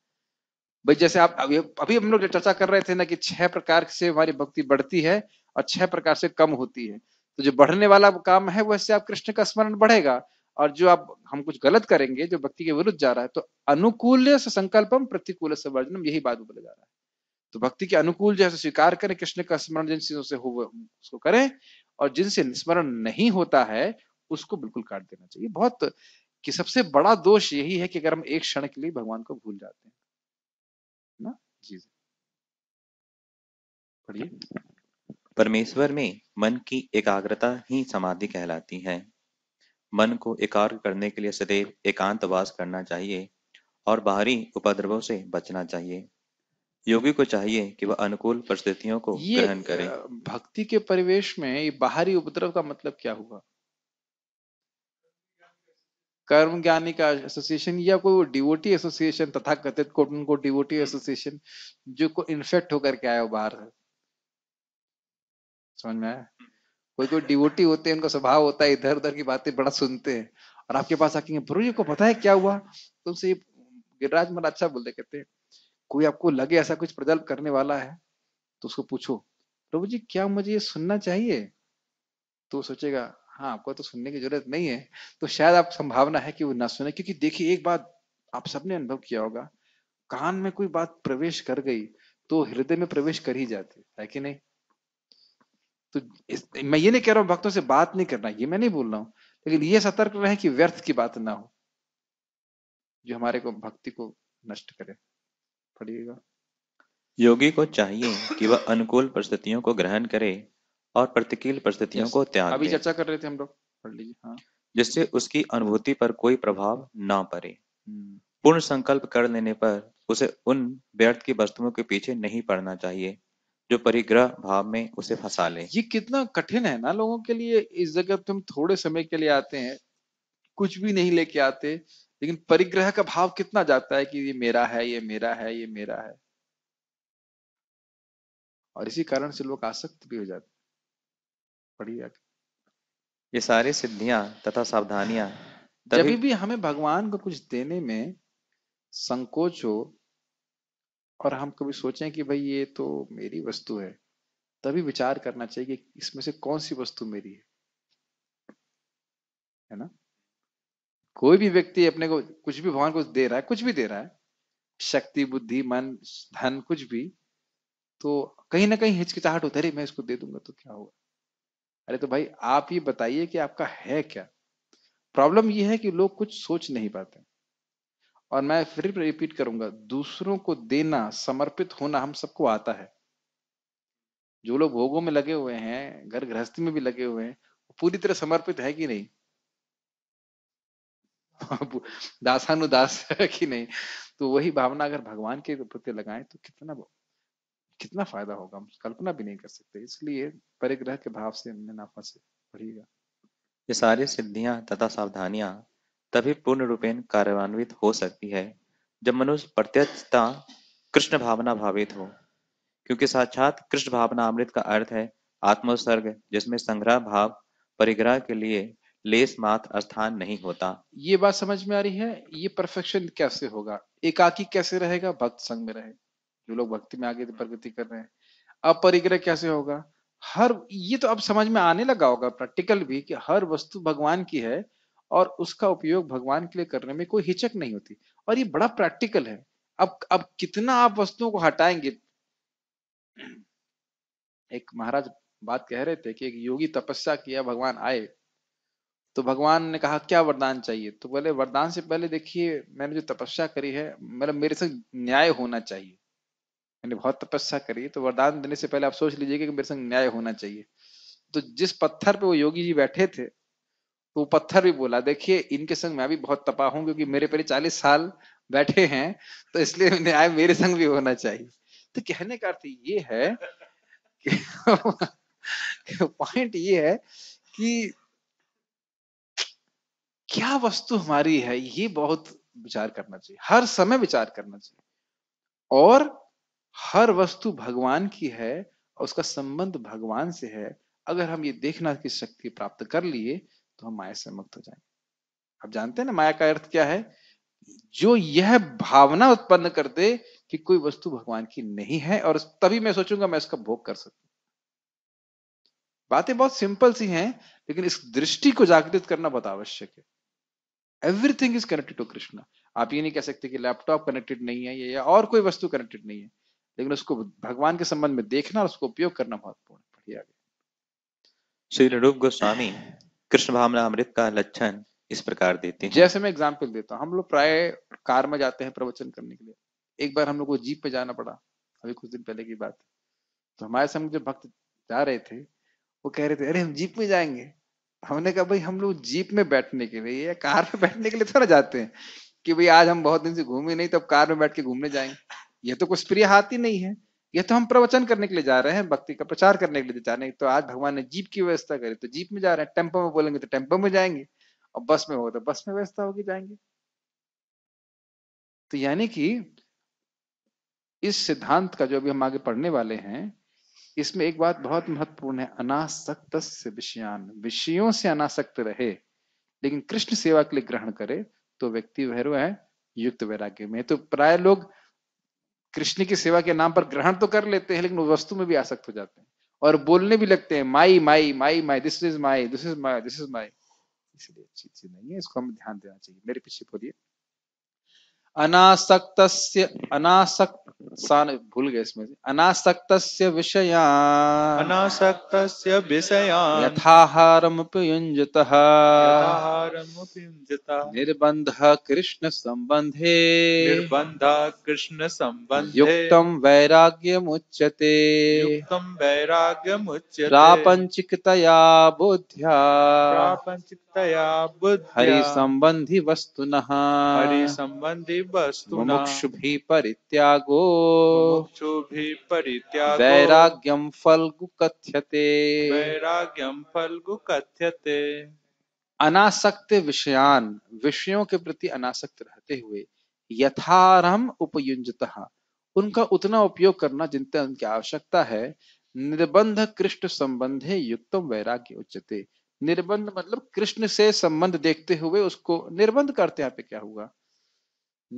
भाई जैसे आप अभी अभी हम लोग चर्चा कर रहे थे ना कि छह प्रकार से हमारी भक्ति बढ़ती है और छह प्रकार से कम होती है तो जो बढ़ने वाला काम है वैसे आप कृष्ण का स्मरण बढ़ेगा और जो आप हम कुछ गलत करेंगे जो भक्ति के विरुद्ध जा रहा है तो अनुकूल से संकल्पम प्रतिकूल से वर्जनम यही बात बोला जा रहा है तो भक्ति के अनुकूल जो है स्वीकार करें कृष्ण का स्मरण जिन चीजों से हो उसको करें और जिनसे स्मरण नहीं होता है उसको बिल्कुल काट देना चाहिए बहुत कि सबसे बड़ा दोष यही है कि अगर हम एक क्षण के लिए भगवान को भूल जाते हैं ना जी जी। पढ़िए परमेश्वर में मन की एकाग्रता ही समाधि कहलाती है मन को एकाग्र करने के लिए सदैव एकांतवास करना चाहिए और बाहरी उपद्रवों से बचना चाहिए योगी को चाहिए कि वह अनुकूल परिस्थितियों को ग्रहण करे भक्ति के परिवेश में ये बाहरी उपद्रव का मतलब क्या हुआ कर्म ज्ञानी का एसोसिएशन या कोई डिवोटी एसोसिएशन तथा कथित कोट उनको डिवोटी एसोसिएशन जो को इन्फेक्ट होकर के आया हो बाहर समझ में आया कोई कोई डिवोटी होते हैं उनका स्वभाव होता है इधर उधर की बातें बड़ा सुनते हैं और आपके पास आके प्रभु जी को पता है क्या हुआ तुमसे ये गिरिराज मन अच्छा बोलते कहते हैं कोई आपको लगे ऐसा कुछ प्रजल्प करने वाला है तो उसको पूछो प्रभु जी क्या मुझे ये सुनना चाहिए तो सोचेगा हाँ आपको तो सुनने की जरूरत नहीं है तो शायद आप संभावना है कि वो ना सुने क्योंकि देखिए एक बात आप सबने अनुभव किया होगा कान में कोई बात प्रवेश कर गई तो हृदय में प्रवेश कर ही जाती है कि नहीं तो इस, मैं ये नहीं कह रहा हूं भक्तों से बात नहीं करना ये मैं नहीं बोल रहा हूं लेकिन ये सतर्क रहे कि व्यर्थ की बात ना हो जो हमारे को भक्ति को नष्ट करे पढ़िएगा योगी को चाहिए कि वह अनुकूल परिस्थितियों को ग्रहण करे और प्रतिकूल परिस्थितियों को त्याग अभी चर्चा कर रहे थे हम लोग पढ़ लीजिए हाँ। जिससे उसकी अनुभूति पर कोई प्रभाव ना पड़े पूर्ण संकल्प कर लेने पर उसे उन व्यर्थ की वस्तुओं के पीछे नहीं पड़ना चाहिए जो परिग्रह भाव में उसे फंसा ले ये कितना कठिन है ना लोगों के लिए इस जगह तुम हम थोड़े समय के लिए आते हैं कुछ भी नहीं लेके आते लेकिन परिग्रह का भाव कितना जाता है कि ये मेरा है ये मेरा है ये मेरा है और इसी कारण से लोग आसक्त भी हो जाते पढ़िए ये सारे सिद्धियां तथा सावधानियां जब भी हमें भगवान को कुछ देने में संकोच हो और हम कभी सोचें कि भाई ये तो मेरी वस्तु है तभी विचार करना चाहिए कि इसमें से कौन सी वस्तु मेरी है है ना कोई भी व्यक्ति अपने को कुछ भी भगवान को दे रहा है कुछ भी दे रहा है शक्ति बुद्धि मन धन कुछ भी तो कहीं ना कहीं हिचकिचाहट होता है मैं इसको दे दूंगा तो क्या होगा अरे तो भाई आप ये बताइए कि आपका है क्या प्रॉब्लम यह है कि लोग कुछ सोच नहीं पाते और मैं फिर रिपीट करूंगा दूसरों को देना समर्पित होना हम सबको आता है जो लोग भोगों में लगे हुए हैं घर गृहस्थी में भी लगे हुए हैं पूरी तरह समर्पित है कि नहीं दासानुदास है कि नहीं तो वही भावना अगर भगवान के प्रति लगाए तो कितना कितना फायदा होगा हम कल्पना भी नहीं कर सकते इसलिए परिग्रह के भाव से इनमें ना फंसे पढ़िएगा ये सारी सिद्धियां तथा सावधानियां तभी पूर्ण रूपेण कार्यान्वित हो सकती है जब मनुष्य प्रत्यक्षता कृष्ण भावना भावित हो क्योंकि साक्षात कृष्ण भावना अमृत का अर्थ है आत्मोत्सर्ग जिसमें संग्रह भाव परिग्रह के लिए लेस मात्र स्थान नहीं होता ये बात समझ में आ रही है ये परफेक्शन कैसे होगा एकाकी कैसे रहेगा भक्त संग में रहेगा जो लोग भक्ति में आगे प्रगति कर रहे हैं अपरिग्रह कैसे होगा हर ये तो अब समझ में आने लगा होगा प्रैक्टिकल भी कि हर वस्तु भगवान की है और उसका उपयोग भगवान के लिए करने में कोई हिचक नहीं होती और ये बड़ा प्रैक्टिकल है अब अब कितना आप वस्तुओं को हटाएंगे एक महाराज बात कह रहे थे कि एक योगी तपस्या किया भगवान आए तो भगवान ने कहा क्या वरदान चाहिए तो बोले वरदान से पहले देखिए मैंने जो तपस्या करी है मतलब मेरे साथ न्याय होना चाहिए यानी बहुत तपस्या करी तो वरदान देने से पहले आप सोच लीजिए कि मेरे संग न्याय होना चाहिए तो जिस पत्थर पे वो योगी जी बैठे थे तो वो पत्थर भी बोला देखिए इनके संग मैं भी बहुत तपा हूं क्योंकि मेरे पहले चालीस साल बैठे हैं तो इसलिए न्याय मेरे संग भी होना चाहिए तो कहने का अर्थ ये है पॉइंट ये है कि क्या वस्तु हमारी है ये बहुत विचार करना चाहिए हर समय विचार करना चाहिए और हर वस्तु भगवान की है और उसका संबंध भगवान से है अगर हम ये देखना की शक्ति प्राप्त कर लिए तो हम माया से मुक्त हो जाएंगे आप जानते हैं ना माया का अर्थ क्या है जो यह भावना उत्पन्न कर दे कि कोई वस्तु भगवान की नहीं है और तभी मैं सोचूंगा मैं उसका भोग कर सकू बातें बहुत सिंपल सी हैं लेकिन इस दृष्टि को जागृत करना बहुत आवश्यक है everything is connected to Krishna आप ये नहीं कह सकते कि लैपटॉप कनेक्टेड नहीं है या और कोई वस्तु कनेक्टेड नहीं है लेकिन उसको भगवान के संबंध में देखना और उसको उपयोग करना महत्वपूर्ण पढ़िए श्री रूप गोस्वामी कृष्ण भावना अमृत का लक्षण इस प्रकार देते हैं जैसे मैं एग्जाम्पल देता हूँ हम लोग प्राय कार में जाते हैं प्रवचन करने के लिए एक बार हम लोग को जीप पे जाना पड़ा अभी कुछ दिन पहले की बात तो हमारे सामने जो भक्त जा रहे थे वो कह रहे थे अरे हम जीप में जाएंगे हमने कहा भाई हम लोग जीप में बैठने के लिए या कार में बैठने के लिए थोड़ा जाते हैं कि भाई आज हम बहुत दिन से घूमे नहीं तो अब कार में बैठ के घूमने जाएंगे यह तो कुछ प्रिय हाथ ही नहीं है यह तो हम प्रवचन करने के लिए जा रहे हैं भक्ति का प्रचार करने के लिए जा रहे हैं तो आज भगवान ने जीप की व्यवस्था करी तो जीप में जा रहे हैं टेम्पो में बोलेंगे तो टेम्पो में जाएंगे और बस में हो तो बस में व्यवस्था होगी जाएंगे तो यानी कि इस सिद्धांत का जो अभी हम आगे पढ़ने वाले हैं इसमें एक बात बहुत महत्वपूर्ण है अनासक्त से विषयान विषयों से अनासक्त रहे लेकिन कृष्ण सेवा के लिए ग्रहण करे तो व्यक्ति वह है युक्त वैराग्य में तो प्राय लोग कृष्ण की सेवा के नाम पर ग्रहण तो कर लेते हैं लेकिन वस्तु में भी आसक्त हो जाते हैं और बोलने भी लगते हैं my my my my this is my this is my this is my इसलिए अच्छी चीज नहीं है इसको हमें ध्यान देना चाहिए मेरे पीछे बोलिए अनासक्त सान भूल गए इसमें अनासक्त विषया अनासक्त विषया यथाहारम यथाहारमुपयुञ्जत निर्बंध कृष्ण संबंधे निर्बंध कृष्ण संबंध युक्त वैराग्य मुच्यते युक्तम वैराग्य मुच्यते प्रापंचिकतया बुद्ध्या प्रापंचिकतया बुद्ध्या हरि संबंधी वस्तुनः हरि संबंधी वस्तु मुक्षुभि परित्यागो मुक्षुभि परित्यागो वैराग्यं फल्गु कथ्यते वैराग्यं फल्गु कथ्यते अनासक्त विषयान विषयों के प्रति अनासक्त रहते हुए यथारम उपयुंजत उनका उतना उपयोग करना जिनते उनकी आवश्यकता है निर्बंध कृष्ण संबंधे युक्तम वैराग्य उच्चते निर्बंध मतलब कृष्ण से संबंध देखते हुए उसको निर्बंध करते यहाँ पे क्या हुआ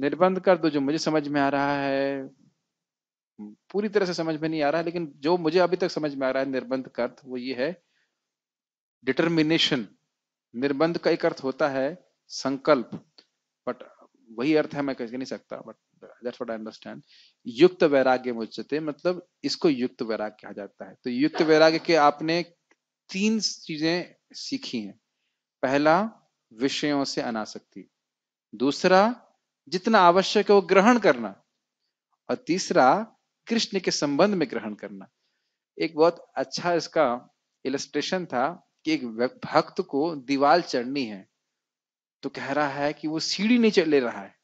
निर्बंध कर दो जो मुझे समझ में आ रहा है पूरी तरह से समझ में नहीं आ रहा है लेकिन जो मुझे अभी तक समझ में आ रहा है निर्बंध का अर्थ वो ये है डिटर्मिनेशन निर्बंध का एक अर्थ होता है संकल्प बट वही अर्थ है मैं कह नहीं सकता but that's what I understand yukta vairagya मुझते मतलब इसको युक्त वैराग्य कहा जाता है तो युक्त वैराग्य के आपने तीन चीजें सीखी हैं पहला विषयों से अनासक्ति दूसरा जितना आवश्यक है वो ग्रहण करना और तीसरा कृष्ण के संबंध में ग्रहण करना एक बहुत अच्छा इसका इलस्ट्रेशन था कि एक भक्त को दीवार चढ़नी है तो कह रहा है कि वो सीढ़ी नीचे ले रहा है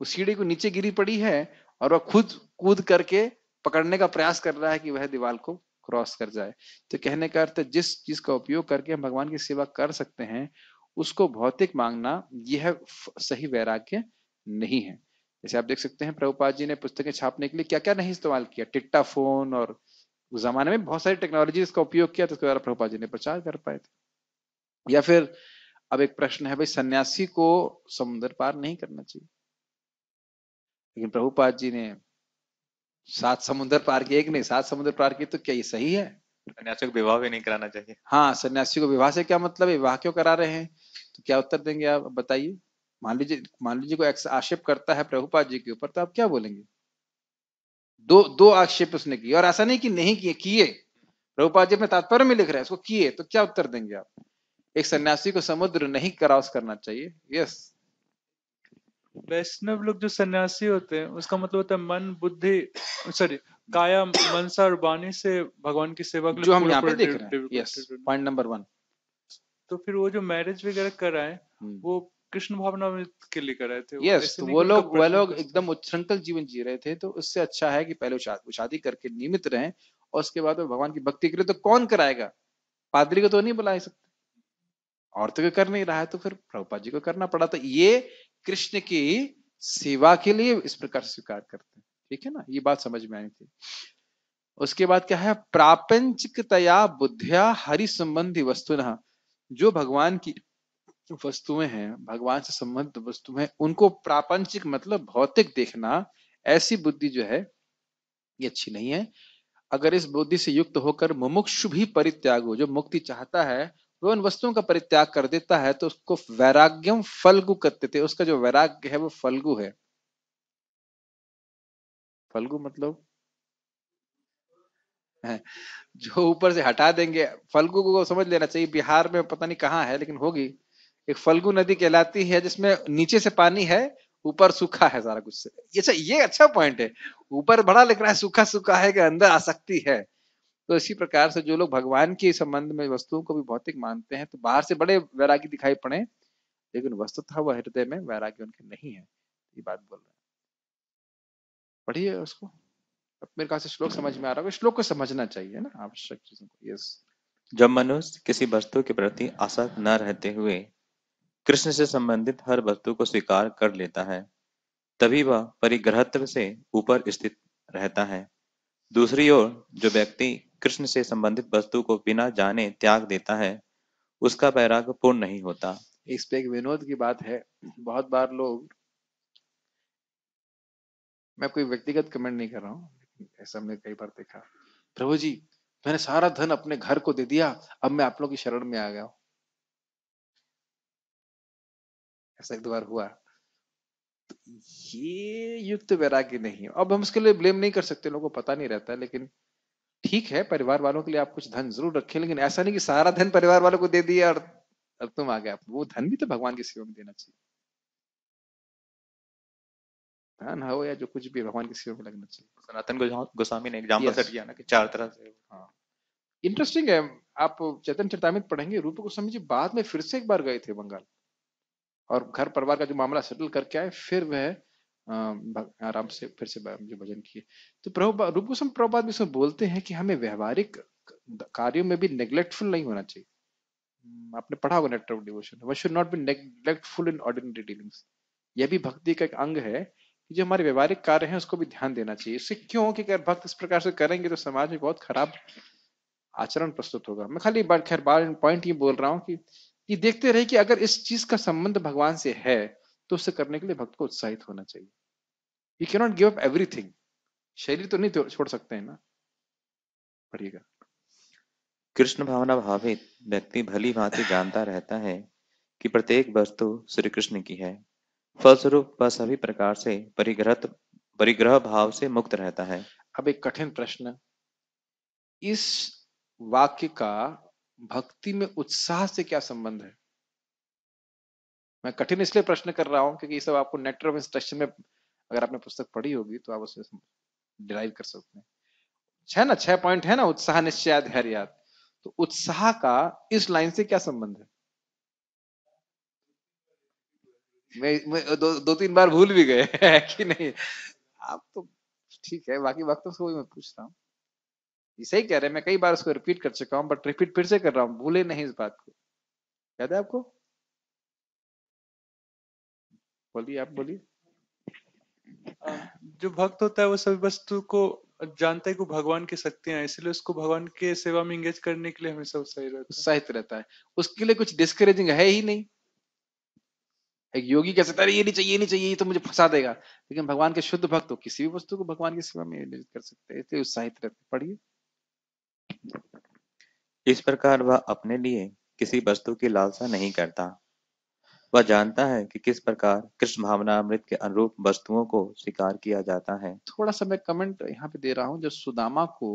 वो सीढ़ी को नीचे गिरी पड़ी है और वह खुद कूद करके पकड़ने का प्रयास कर रहा है कि वह दीवार को क्रॉस कर जाए तो कहने का अर्थ जिस चीज का उपयोग करके हम भगवान की सेवा कर सकते हैं उसको भौतिक मांगना यह सही वैराग्य नहीं है जैसे आप देख सकते हैं प्रभुपाद जी ने पुस्तकें छापने के लिए क्या क्या नहीं इस्तेमाल किया टिट्टा फोन और उस जमाने में बहुत सारी टेक्नोलॉजी का उपयोग किया तो उसके द्वारा प्रभुपाद जी ने प्रचार कर पाए थे या फिर अब एक प्रश्न है भाई सन्यासी को समुद्र पार नहीं करना चाहिए लेकिन प्रभुपाद जी ने सात समुद्र पार किए एक नहीं सात समुद्र पार किए तो क्या ये सही है सन्यासी को विवाह भी नहीं कराना चाहिए हाँ सन्यासी को विवाह से क्या मतलब है विवाह क्यों करा रहे हैं तो क्या उत्तर देंगे आप बताइए मान लीजिए मान लीजिए कोई आक्षेप करता है प्रभुपाद जी के ऊपर तो आप क्या बोलेंगे दो दो आक्षेप उसने किए और ऐसा नहीं कि नहीं किए किए प्रभुपाद जी अपने तात्पर्य में लिख रहे हैं उसको किए तो क्या उत्तर देंगे आप एक सन्यासी को समुद्र नहीं क्रॉस करना चाहिए यस वैष्णव लोग जो सन्यासी होते हैं उसका मतलब होता है मन बुद्धि सॉरी काया मनसा और वाणी से भगवान की सेवा जो हम यहाँ पे देख रहे हैं यस पॉइंट नंबर वन तो फिर वो जो मैरिज वगैरह कराए हम्म। वो कृष्ण भावना के लिए कर रहे थे यस yes, तो वो लोग वो लोग एकदम उच्छृंखल जीवन जी रहे थे तो उससे अच्छा है कि पहले शादी, करके नियमित रहें और उसके बाद वो भगवान की भक्ति करे तो कौन कराएगा पादरी को तो नहीं बुला सकते और तो कर नहीं रहा है तो फिर प्रभुपा जी को करना पड़ा तो ये कृष्ण की सेवा के लिए इस प्रकार स्वीकार करते हैं ठीक है ना ये बात समझ में आई थी उसके बाद क्या है प्रापंचिकतया बुद्धिया हरि संबंधी वस्तु जो भगवान की वस्तुएं हैं भगवान से संबंधित वस्तुएं उनको प्रापंचिक मतलब भौतिक देखना ऐसी बुद्धि जो है ये अच्छी नहीं है अगर इस बुद्धि से युक्त होकर मुमुक्षु भी परित्याग हो जो मुक्ति चाहता है वह उन वस्तुओं का परित्याग कर देता है तो उसको वैराग्यम फलगु करते थे उसका जो वैराग्य है वो फलगु है फलगु मतलब जो ऊपर से हटा देंगे फलगु को समझ लेना चाहिए बिहार में पता नहीं कहाँ है लेकिन होगी एक फल्गु नदी कहलाती है जिसमें नीचे से पानी है ऊपर सूखा है सारा कुछ से अच्छा ये अच्छा पॉइंट है ऊपर बड़ा लिख रहा है सूखा सूखा है कि अंदर आ सकती है तो इसी प्रकार से जो लोग भगवान के संबंध में वस्तुओं को भी भौतिक मानते हैं तो बाहर से बड़े वैराग्य दिखाई पड़े लेकिन वस्तुतः वह हृदय में वैराग्य उनके नहीं है ये बात बोल रहे हैं पढ़िए उसको अब मेरे कहा श्लोक समझ में आ रहा है श्लोक को समझना चाहिए ना आवश्यक चीजों को यस जब मनुष्य किसी वस्तु के प्रति आसक्त न रहते हुए कृष्ण से संबंधित हर वस्तु को स्वीकार कर लेता है तभी वह परिग्रहत्व से ऊपर स्थित रहता है दूसरी ओर जो व्यक्ति कृष्ण से संबंधित वस्तु को बिना जाने त्याग देता है उसका बैराग पूर्ण नहीं होता इस पे एक विनोद की बात है बहुत बार लोग मैं कोई व्यक्तिगत कमेंट नहीं कर रहा हूँ ऐसा हमने कई बार देखा प्रभु जी मैंने सारा धन अपने घर को दे दिया अब मैं आप लोग की शरण में आ गया हूँ ऐसा एक दो बार हुआ तो ये युक्त वैराग्य नहीं अब हम उसके लिए ब्लेम नहीं कर सकते लोगों को पता नहीं रहता लेकिन ठीक है परिवार वालों के लिए आप कुछ धन जरूर रखें लेकिन ऐसा नहीं कि सारा धन परिवार वालों को दे दिया और, अब तुम आ गए वो धन भी तो भगवान की सेवा में देना चाहिए धन हो या जो कुछ भी भगवान की सेवा में लगना चाहिए सनातन गोस्वामी ने एग्जाम्पल सेट किया ना कि चार तरह से हाँ इंटरेस्टिंग है आप चेतन चरतामित पढ़ेंगे रूप गोस्वामी जी बाद में फिर से एक बार गए थे बंगाल और घर परिवार का जो मामला सेटल करके आए फिर वह आराम से फिर से भजन किए तो प्रभु रूप गोस्म प्रभुपाद भी बोलते हैं कि हमें व्यवहारिक कार्यों में भी नेग्लेक्टफुल नहीं होना चाहिए हम्म, आपने पढ़ा होगा net of devotion one should not be neglectful in ordinary dealings यह भी भक्ति का एक अंग है कि जो हमारे व्यवहारिक कार्य हैं उसको भी ध्यान देना चाहिए इससे क्यों कि अगर भक्त इस प्रकार से करेंगे तो समाज में बहुत खराब आचरण प्रस्तुत होगा मैं खाली बार खैर बार पॉइंट ये बोल रहा हूँ कि कि देखते रहे कि अगर इस चीज का संबंध भगवान से है तो उसे करने के लिए भक्त को उत्साहित होना चाहिए यू के नॉट गिव अप एवरीथिंग शरीर तो नहीं तो छोड़ सकते हैं ना पढ़िएगा कृष्ण भावना भावित व्यक्ति भली भांति जानता रहता है कि प्रत्येक वस्तु श्री कृष्ण की है फलस्वरूप वह सभी प्रकार से परिग्रह परिग्रह भाव से मुक्त रहता है अब एक कठिन प्रश्न इस वाक्य का भक्ति में उत्साह से क्या संबंध है मैं कठिन इसलिए प्रश्न कर रहा हूं क्योंकि ये सब आपको नेटर ऑफ इंस्ट्रक्शन में अगर आपने पुस्तक पढ़ी होगी तो आप उसे डिराइव कर सकते हैं छह ना छह पॉइंट है ना उत्साह निश्चय धैर्य तो उत्साह का इस लाइन से क्या संबंध है मैं, मैं दो, दो तीन बार भूल भी गए कि नहीं आप तो ठीक है बाकी वक्त तो मैं पूछ रहा हूँ ये सही कह रहे हैं मैं कई बार उसको रिपीट कर चुका हूँ बट रिपीट फिर से कर रहा हूँ भूले नहीं इस बात को याद है आपको बोलिए आप बोलिए जो भक्त होता है वो सभी वस्तु को जानता है कि भगवान की शक्तियां इसलिए उसको भगवान के सेवा में एंगेज करने के लिए हमेशा उत्साहित रहता है उत्साहित रहता है उसके लिए कुछ डिस्करेजिंग है ही नहीं एक योगी कह सकता है ये नहीं चाहिए ये नहीं चाहिए ये तो मुझे फंसा देगा लेकिन भगवान के शुद्ध भक्त हो किसी भी वस्तु को भगवान की सेवा में कर सकते हैं इसलिए उत्साहित रहते पढ़िए इस प्रकार वह अपने लिए किसी वस्तु की लालसा नहीं करता वह जानता है कि किस प्रकार कृष्ण भावना अमृत के अनुरूप वस्तुओं को स्वीकार किया जाता है थोड़ा सा मैं कमेंट यहाँ पे दे रहा हूँ जो सुदामा को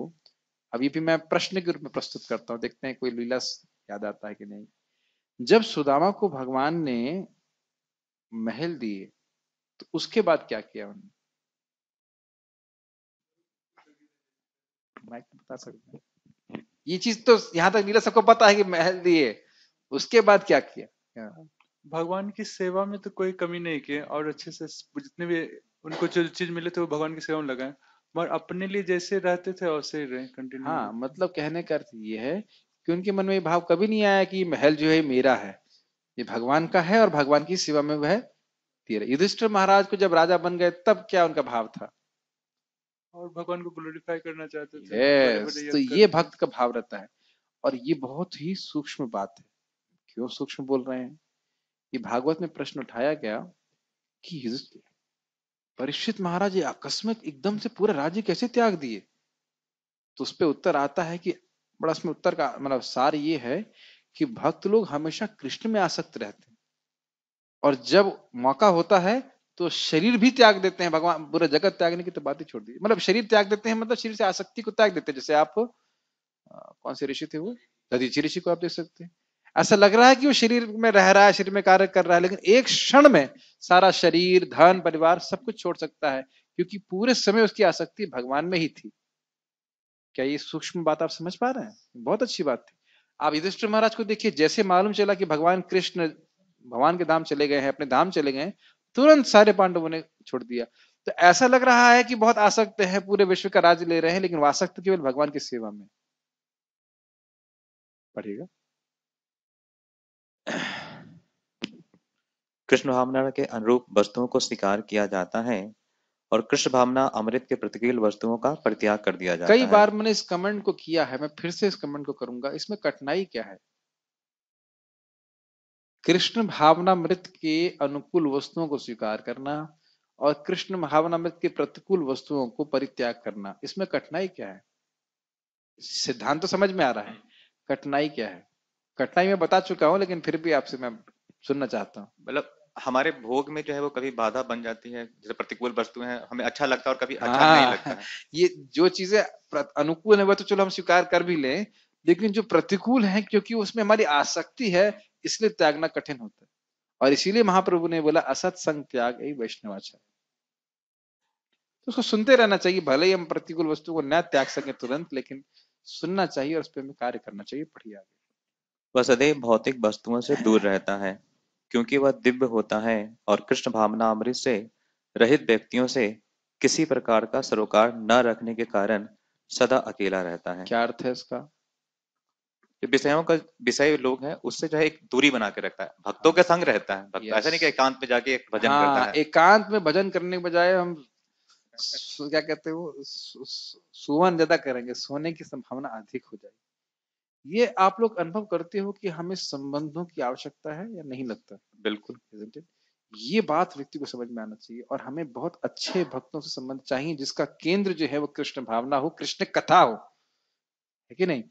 अभी भी मैं प्रश्न के रूप में प्रस्तुत करता हूँ देखते हैं कोई लीला याद आता है कि नहीं जब सुदामा को भगवान ने महल दिए तो उसके बाद क्या किया उन्होंने बता सकते हैं ये चीज तो यहाँ तक नीला सबको पता है कि महल दिए उसके बाद क्या किया भगवान की सेवा में तो कोई कमी नहीं किए और अच्छे से जितने भी उनको जो चीज मिले थे वो भगवान की सेवा में लगाए मगर अपने लिए जैसे रहते थे वैसे ही रहे कंटिन्यू हाँ मतलब कहने का अर्थ ये है कि उनके मन में ये भाव कभी नहीं आया कि महल जो है मेरा है ये भगवान का है और भगवान की सेवा में वह दे रहे युधिष्ठिर महाराज को जब राजा बन गए तब क्या उनका भाव था और भगवान को ग्लोरीफाई करना चाहते थे yes, बड़े तो ये भक्त का भाव रहता है और ये बहुत ही सूक्ष्म बात है क्यों सूक्ष्म बोल रहे हैं ये भागवत में प्रश्न उठाया गया कि परीक्षित महाराज आकस्मिक एकदम से पूरे राज्य कैसे त्याग दिए तो उस पर उत्तर आता है कि बड़ा उसमें उत्तर का मतलब सार ये है कि भक्त लोग हमेशा कृष्ण में आसक्त रहते हैं और जब मौका होता है तो शरीर भी त्याग देते हैं भगवान पूरा जगत त्यागने की तो बात ही छोड़ दी मतलब शरीर त्याग देते हैं मतलब शरीर से आसक्ति को त्याग देते हैं जैसे आप कौन से ऋषि थे वो दधीची ऋषि को आप देख सकते हैं ऐसा लग रहा है कि वो शरीर में रह रहा है शरीर में कार्य कर रहा है लेकिन एक क्षण में सारा शरीर धन परिवार सब कुछ छोड़ सकता है क्योंकि पूरे समय उसकी आसक्ति भगवान में ही थी क्या ये सूक्ष्म बात आप समझ पा रहे हैं बहुत अच्छी बात थी आप युधिष्ठ महाराज को देखिए जैसे मालूम चला कि भगवान कृष्ण भगवान के धाम चले गए हैं अपने धाम चले गए तुरंत सारे पांडवों ने छोड़ दिया तो ऐसा लग रहा है कि बहुत आसक्त है पूरे विश्व का राज्य ले रहे हैं लेकिन वासक्त केवल भगवान की सेवा में पढ़िएगा कृष्ण भावना के अनुरूप वस्तुओं को स्वीकार किया जाता है और कृष्ण भावना अमृत के प्रतिकूल वस्तुओं का परित्याग कर दिया जाता कई है। बार मैंने इस कमेंट को किया है मैं फिर से इस कमेंट को करूंगा इसमें कठिनाई क्या है कृष्ण भावनामृत के अनुकूल वस्तुओं को स्वीकार करना और कृष्ण भावनामृत के प्रतिकूल वस्तुओं को परित्याग करना इसमें कठिनाई क्या है सिद्धांत तो समझ में आ रहा है कठिनाई क्या है कठिनाई मैं बता चुका हूँ लेकिन फिर भी आपसे मैं सुनना चाहता हूँ मतलब हमारे भोग में जो है वो कभी बाधा बन जाती है जैसे प्रतिकूल वस्तु है हमें अच्छा लगता है और कभी अच्छा हाँ। नहीं लगता है। ये जो चीजें अनुकूल है वह तो चलो हम स्वीकार कर भी लें लेकिन जो प्रतिकूल है क्योंकि उसमें हमारी आसक्ति है इसलिए त्यागना कठिन होता है और इसीलिए महाप्रभु ने बोला असत संग त्याग यही वैष्णवाचार तो उसको सुनते रहना चाहिए भले ही हम प्रतिकूल वस्तु को न त्याग सके तुरंत लेकिन सुनना चाहिए और उस पर कार्य करना चाहिए बढ़िया वह सदैव भौतिक वस्तुओं से दूर रहता है क्योंकि वह दिव्य होता है और कृष्ण भावना अमृत से रहित व्यक्तियों से किसी प्रकार का सरोकार न रखने के कारण सदा अकेला रहता है क्या अर्थ है इसका जो विषयों का विषय लोग हैं उससे जो है एक दूरी बना के रखता है भक्तों के संग रहता है भक्त ऐसा नहीं कि एकांत में जाके भजन हाँ, करता है एकांत में भजन करने के बजाय हम क्या कहते हो सुवन ज्यादा करेंगे सोने की संभावना अधिक हो जाएगी ये आप लोग अनुभव करते हो कि हमें संबंधों की आवश्यकता है या नहीं लगता बिल्कुल ये बात व्यक्ति को समझ में आना चाहिए और हमें बहुत अच्छे भक्तों से संबंध चाहिए जिसका केंद्र जो है वो कृष्ण भावना हो कृष्ण कथा हो है कि नहीं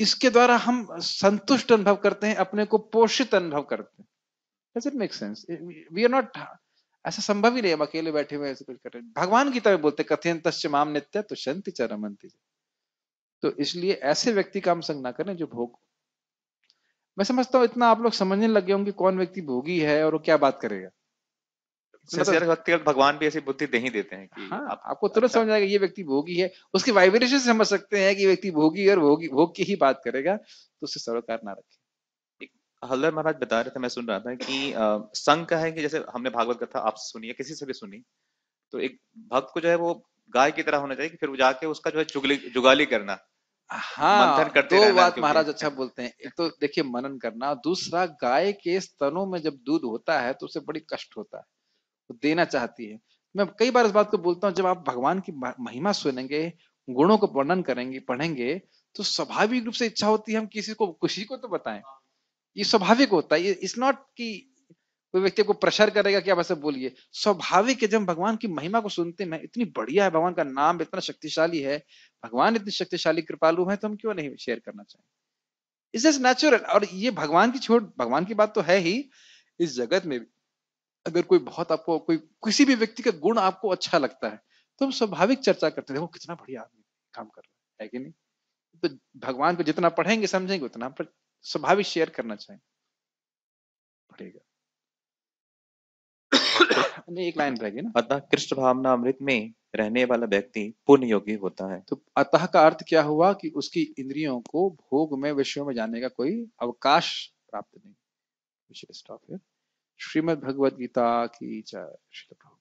इसके द्वारा हम संतुष्ट अनुभव करते हैं अपने को पोषित अनुभव करते हैं make sense we are not ऐसा संभव ही नहीं हम अकेले बैठे हुए ऐसे कुछ कर रहे भगवान गीता में बोलते तस्य माम नित्य तो शांति चरमंती तो इसलिए ऐसे व्यक्ति का हम संग ना करें जो भोग मैं समझता हूँ इतना आप लोग समझने लगे होंगे कौन व्यक्ति भोगी है और वो क्या बात करेगा मतलब सिंसियर भक्ति भगवान भी ऐसी बुद्धि नहीं देते हैं कि हाँ, आप, आपको तुरंत अच्छा। समझ आएगा ये व्यक्ति भोगी है उसके वाइब्रेशन से समझ सकते हैं कि व्यक्ति भोगी और भोगी भोग की ही बात करेगा तो उससे सरोकार ना रखे हल्दर महाराज बता रहे थे मैं सुन रहा था कि संघ का है कि जैसे हमने भागवत कथा आप सुनिए किसी से भी सुनी तो एक भक्त को जो है वो गाय की तरह होना चाहिए कि फिर वो जाके उसका जो है चुगली जुगाली करना हाँ करते दो बात महाराज अच्छा बोलते हैं एक तो देखिए मनन करना दूसरा गाय के स्तनों में जब दूध होता है तो उसे बड़ी कष्ट होता है देना चाहती है मैं कई बार इस बात को बोलता हूँ जब आप भगवान की महिमा सुनेंगे गुणों को वर्णन करेंगे पढ़ेंगे तो स्वाभाविक रूप से इच्छा होती है हम किसी को खुशी को तो बताएं ये स्वाभाविक होता है इट्स नॉट कि कोई व्यक्ति को प्रेशर करेगा कि आप ऐसा बोलिए स्वाभाविक है जब भगवान की महिमा को सुनते हैं इतनी बढ़िया है भगवान का नाम इतना शक्तिशाली है भगवान इतनी शक्तिशाली कृपालु है तो हम क्यों नहीं शेयर करना चाहें इज नेचुरल और ये भगवान की छोड़ भगवान की बात तो है ही इस जगत में भी अगर कोई बहुत आपको कोई किसी भी व्यक्ति का गुण आपको अच्छा लगता है तो हम स्वाभाविक चर्चा करते देखो कितना बढ़िया आदमी काम कर रहा है कि नहीं तो भगवान को जितना पढ़ेंगे समझेंगे उतना स्वाभाविक शेयर करना चाहिए पड़ेगा एक लाइन रहेगी ना अतः कृष्ण भावना अमृत में रहने वाला व्यक्ति पुण्य योगी होता है तो अतः का अर्थ क्या हुआ कि उसकी इंद्रियों को भोग में विषयों में जाने का कोई अवकाश प्राप्त नहीं श्रीमद भगवद गीता की जय श्री